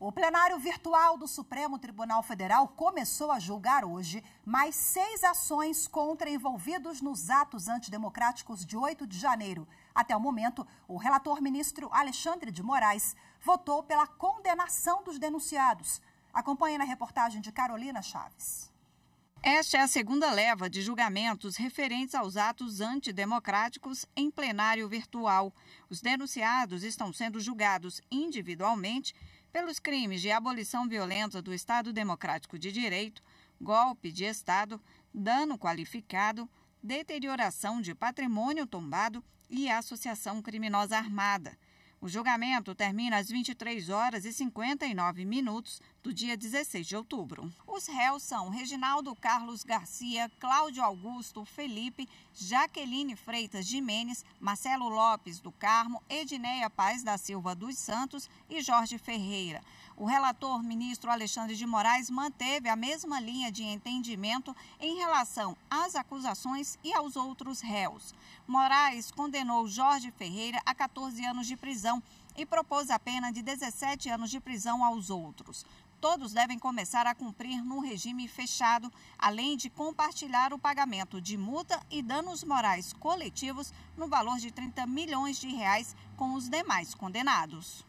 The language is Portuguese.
O plenário virtual do Supremo Tribunal Federal começou a julgar hoje mais seis ações contra envolvidos nos atos antidemocráticos de 8 de janeiro. Até o momento, o relator ministro Alexandre de Moraes votou pela condenação dos denunciados. Acompanhe na reportagem de Carolina Chaves. Esta é a segunda leva de julgamentos referentes aos atos antidemocráticos em plenário virtual. Os denunciados estão sendo julgados individualmente pelos crimes de abolição violenta do Estado Democrático de Direito, golpe de Estado, dano qualificado, deterioração de patrimônio tombado e associação criminosa armada. O julgamento termina às 23 horas e 59 minutos do dia 16 de outubro. Os réus são Reginaldo Carlos Garcia, Cláudio Augusto Felipe, Jaqueline Freitas Jimenez, Marcelo Lopes do Carmo, Edneia Paz da Silva dos Santos e Jorge Ferreira. O relator ministro Alexandre de Moraes manteve a mesma linha de entendimento em relação às acusações e aos outros réus. Moraes condenou Jorge Ferreira a 14 anos de prisão prisão e propôs a pena de 17 anos de prisão aos outros. Todos devem começar a cumprir no regime fechado, além de compartilhar o pagamento de multa e danos morais coletivos no valor de 30 milhões de reais com os demais condenados.